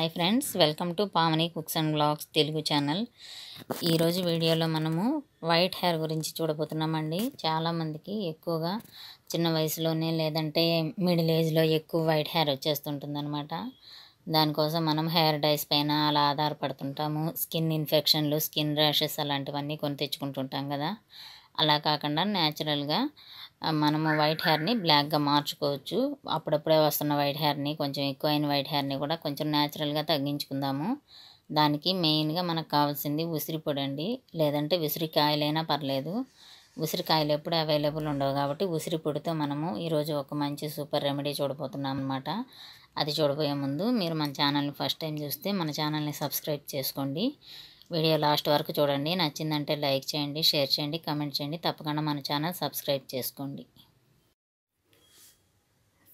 hi friends welcome to Pamani cooks and blogs Telugu channel ఈరోజు వీడియోలో మనము వైట్ హెయిర్ గురించి చూడబోతున్నామండి చాలామందికి ఎక్కువగా చిన్న వయసులోనే లేదంటే మిడిల్ ఏజ్లో ఎక్కువ వైట్ హెయిర్ వచ్చేస్తుంటుందన్నమాట దానికోసం మనం హెయిర్ డైస్ పైన అలా ఆధారపడుతుంటాము స్కిన్ ఇన్ఫెక్షన్లు స్కిన్ ర్యాషెస్ అలాంటివన్నీ కొని తెచ్చుకుంటుంటాం కదా అలా కాకుండా న్యాచురల్గా మనము వైట్ హెయిర్ని బ్లాక్గా మార్చుకోవచ్చు అప్పుడప్పుడే వస్తున్న వైట్ హెయిర్ని కొంచెం ఎక్కువైన వైట్ హెయిర్ని కూడా కొంచెం న్యాచురల్గా తగ్గించుకుందాము దానికి మెయిన్గా మనకు కావాల్సింది ఉసిరిపొడి అండి లేదంటే ఉసిరికాయలైనా పర్లేదు ఉసిరికాయలు ఎప్పుడు అవైలబుల్ ఉండవు కాబట్టి ఉసిరి పొడితో మనము ఈరోజు ఒక మంచి సూపర్ రెమెడీ చూడబోతున్నాం అనమాట అది చూడబోయే ముందు మీరు మన ఛానల్ని ఫస్ట్ టైం చూస్తే మన ఛానల్ని సబ్స్క్రైబ్ చేసుకోండి వీడియో లాస్ట్ వరకు చూడండి నచ్చిందంటే లైక్ చేయండి షేర్ చేయండి కమెంట్ చేయండి తప్పకుండా మన ఛానల్ సబ్స్క్రైబ్ చేసుకోండి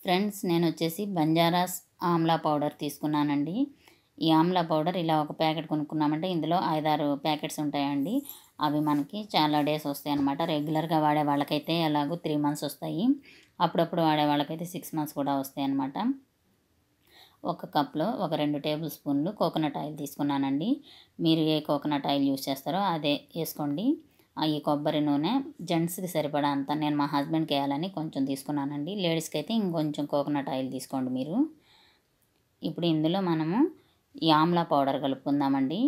ఫ్రెండ్స్ నేను వచ్చేసి బంజారాస్ ఆమ్లా పౌడర్ తీసుకున్నానండి ఈ ఆమ్లా పౌడర్ ఇలా ఒక ప్యాకెట్ కొనుక్కున్నామంటే ఇందులో ఐదారు ప్యాకెట్స్ ఉంటాయండి అవి మనకి చాలా డేస్ వస్తాయి అనమాట రెగ్యులర్గా వాడే వాళ్ళకైతే ఎలాగో త్రీ మంత్స్ వస్తాయి అప్పుడప్పుడు వాడే వాళ్ళకైతే సిక్స్ మంత్స్ కూడా వస్తాయి అనమాట ఒక కప్లో ఒక రెండు టేబుల్ స్పూన్లు కోకోనట్ ఆయిల్ తీసుకున్నానండి మీరు ఏ కోకోనట్ ఆయిల్ యూస్ చేస్తారో అదే వేసుకోండి ఈ కొబ్బరి నూనె జెంట్స్కి సరిపడా అంత నేను మా హస్బెండ్కి వేయాలని కొంచెం తీసుకున్నానండి లేడీస్కి అయితే ఇంకొంచెం కోకోనట్ ఆయిల్ తీసుకోండి మీరు ఇప్పుడు ఇందులో మనము ఈ ఆమ్లా పౌడర్ కలుపుకుందామండి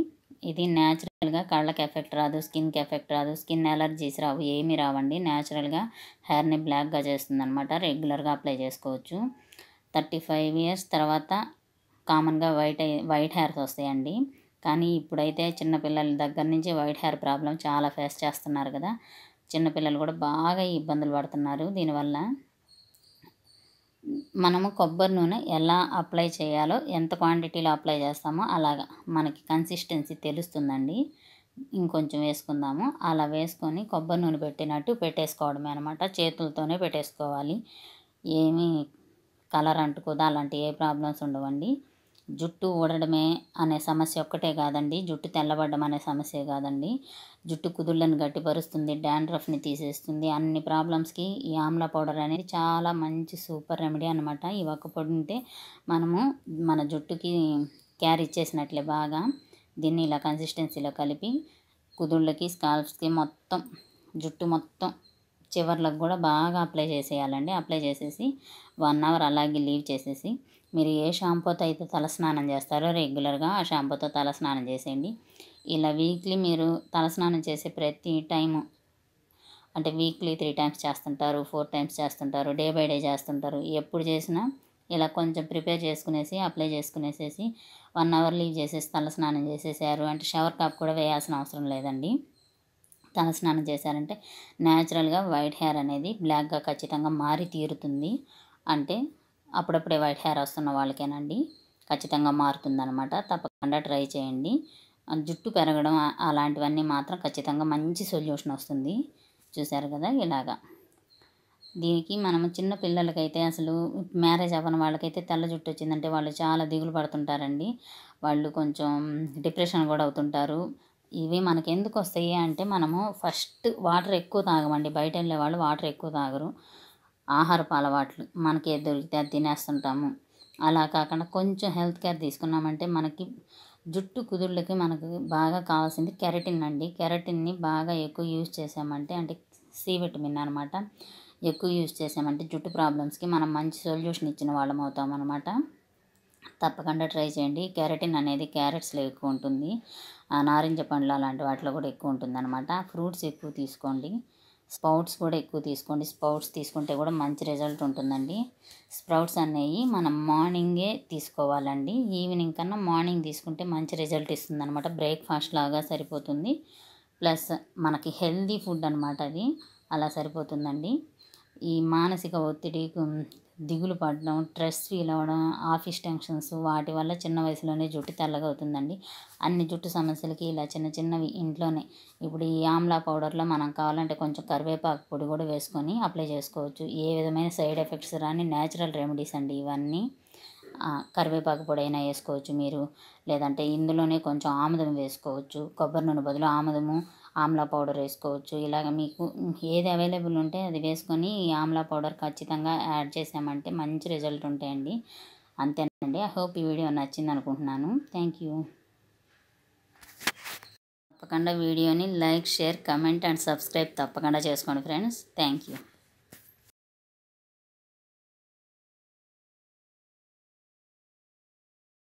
ఇది న్యాచురల్గా కళ్ళకి ఎఫెక్ట్ రాదు స్కిన్కి ఎఫెక్ట్ రాదు స్కిన్ ఎలర్జీస్ రావు ఏమీ రావండి న్యాచురల్గా హెయిర్ని బ్లాక్గా చేస్తుంది అనమాట రెగ్యులర్గా అప్లై చేసుకోవచ్చు థర్టీ ఫైవ్ ఇయర్స్ తర్వాత కామన్గా వైట్ వైట్ హెయిర్స్ వస్తాయండి కానీ ఇప్పుడైతే చిన్నపిల్లల దగ్గర నుంచి వైట్ హెయిర్ ప్రాబ్లం చాలా ఫేస్ చేస్తున్నారు కదా చిన్నపిల్లలు కూడా బాగా ఇబ్బందులు పడుతున్నారు దీనివల్ల మనము కొబ్బరి నూనె ఎలా అప్లై చేయాలో ఎంత క్వాంటిటీలో అప్లై చేస్తామో అలాగా మనకి కన్సిస్టెన్సీ తెలుస్తుందండి ఇంకొంచెం వేసుకుందాము అలా వేసుకొని కొబ్బరి నూనె పెట్టినట్టు పెట్టేసుకోవడమే అనమాట చేతులతోనే పెట్టేసుకోవాలి ఏమీ కలర్ అంటుకోదు అలాంటి ఏ ప్రాబ్లమ్స్ ఉండవండి జుట్టు ఊడడమే అనే సమస్య ఒక్కటే కాదండి జుట్టు తెల్లబడడం అనే సమస్య కాదండి జుట్టు కుదుళ్ళను గట్టిపరుస్తుంది డాండ్రఫ్ని తీసేస్తుంది అన్ని ప్రాబ్లమ్స్కి ఈ ఆమ్లా పౌడర్ అనేది చాలా మంచి సూపర్ రెమెడీ అనమాట ఈ ఒక్క పొడి ఉంటే మనము మన జుట్టుకి క్యారీ ఇచ్చేసినట్లే బాగా దీన్ని ఇలా కన్సిస్టెన్సీలో కలిపి కుదుళ్ళకి స్కాల్ప్స్కి మొత్తం జుట్టు మొత్తం చివర్లకు కూడా బాగా అప్లై చేసేయాలండి అప్లై చేసేసి వన్ అవర్ అలాగే లీవ్ చేసేసి మీరు ఏ షాంపూతో అయితే తలస్నానం చేస్తారో రెగ్యులర్గా ఆ షాంపూతో తలస్నానం చేసేయండి ఇలా వీక్లీ మీరు తలస్నానం చేసే ప్రతి టైము అంటే వీక్లీ త్రీ టైమ్స్ చేస్తుంటారు ఫోర్ టైమ్స్ చేస్తుంటారు డే బై డే చేస్తుంటారు ఎప్పుడు చేసినా ఇలా కొంచెం ప్రిపేర్ చేసుకునేసి అప్లై చేసుకునేసేసి వన్ అవర్ లీవ్ చేసేసి తలస్నానం చేసేసారు అంటే షవర్ కాప్ కూడా వేయాల్సిన అవసరం లేదండి తల స్నానం చేశారంటే న్యాచురల్గా వైట్ హెయిర్ అనేది బ్లాక్గా ఖచ్చితంగా మారి తీరుతుంది అంటే అప్పుడప్పుడే వైట్ హెయిర్ వస్తున్న వాళ్ళకేనండి ఖచ్చితంగా మారుతుందనమాట తప్పకుండా ట్రై చేయండి జుట్టు పెరగడం అలాంటివన్నీ మాత్రం ఖచ్చితంగా మంచి సొల్యూషన్ వస్తుంది చూశారు కదా ఇలాగా దీనికి మనం చిన్న పిల్లలకైతే అసలు మ్యారేజ్ అవ్వని వాళ్ళకైతే తెల్ల జుట్టు వచ్చిందంటే వాళ్ళు చాలా దిగులు పడుతుంటారండి వాళ్ళు కొంచెం డిప్రెషన్ కూడా అవుతుంటారు ఇవి మనకి ఎందుకు వస్తాయి అంటే మనము ఫస్ట్ వాటర్ ఎక్కువ తాగమండి బయట వెళ్ళే వాళ్ళు వాటర్ ఎక్కువ తాగరు ఆహారపు అలవాట్లు మనకి ఏది దొరికితే అది తినేస్తుంటాము అలా కాకుండా కొంచెం హెల్త్ కేర్ తీసుకున్నామంటే మనకి జుట్టు కుదుళ్ళకి మనకు బాగా కావాల్సింది కెరటిన్ అండి కెరటిన్ని బాగా ఎక్కువ యూజ్ చేసామంటే అంటే సి విటమిన్ అనమాట ఎక్కువ యూజ్ చేసామంటే జుట్టు ప్రాబ్లమ్స్కి మనం మంచి సొల్యూషన్ ఇచ్చిన వాళ్ళం అవుతాం అనమాట తప్పకుండా ట్రై చేయండి క్యారటిన్ అనేది క్యారెట్స్లో ఎక్కువ ఉంటుంది నారింజ పండ్లు అలాంటి వాటిలో కూడా ఎక్కువ అనమాట ఫ్రూట్స్ ఎక్కువ తీసుకోండి స్పౌట్స్ కూడా ఎక్కువ తీసుకోండి స్పౌట్స్ తీసుకుంటే కూడా మంచి రిజల్ట్ ఉంటుందండి స్ప్రౌట్స్ అనేవి మనం మార్నింగే తీసుకోవాలండి ఈవినింగ్ కన్నా మార్నింగ్ తీసుకుంటే మంచి రిజల్ట్ ఇస్తుంది అనమాట బ్రేక్ఫాస్ట్ లాగా సరిపోతుంది ప్లస్ మనకి హెల్దీ ఫుడ్ అనమాట అది అలా సరిపోతుందండి ఈ మానసిక ఒత్తిడి దిగులు పడడం స్ట్రెస్ ఫీల్ అవ్వడం ఆఫీస్ టెన్షన్స్ వాటి వల్ల చిన్న వయసులోనే జుట్టు తెల్లగా అవుతుందండి అన్ని జుట్టు సమస్యలకి ఇలా చిన్న చిన్నవి ఇంట్లోనే ఇప్పుడు ఈ ఆమ్లా పౌడర్లో మనం కావాలంటే కొంచెం కరివేపాకు పొడి కూడా వేసుకొని అప్లై చేసుకోవచ్చు ఏ విధమైన సైడ్ ఎఫెక్ట్స్ రాని న్యాచురల్ రెమెడీస్ అండి ఇవన్నీ కరివేపాకు పొడి అయినా వేసుకోవచ్చు మీరు లేదంటే ఇందులోనే కొంచెం ఆముదం వేసుకోవచ్చు కొబ్బరి నూనె బదులు ఆముదము ఆమ్లా పౌడర్ వేసుకోవచ్చు ఇలాగ మీకు ఏది అవైలబుల్ ఉంటే అది వేసుకొని ఆమ్లా పౌడర్ ఖచ్చితంగా యాడ్ చేసామంటే మంచి రిజల్ట్ ఉంటాయండి అంతేనండి ఐ హోప్ ఈ వీడియో నచ్చింది అనుకుంటున్నాను థ్యాంక్ యూ తప్పకుండా వీడియోని like share comment and subscribe తప్పకుండా చేసుకోండి ఫ్రెండ్స్ థ్యాంక్ యూ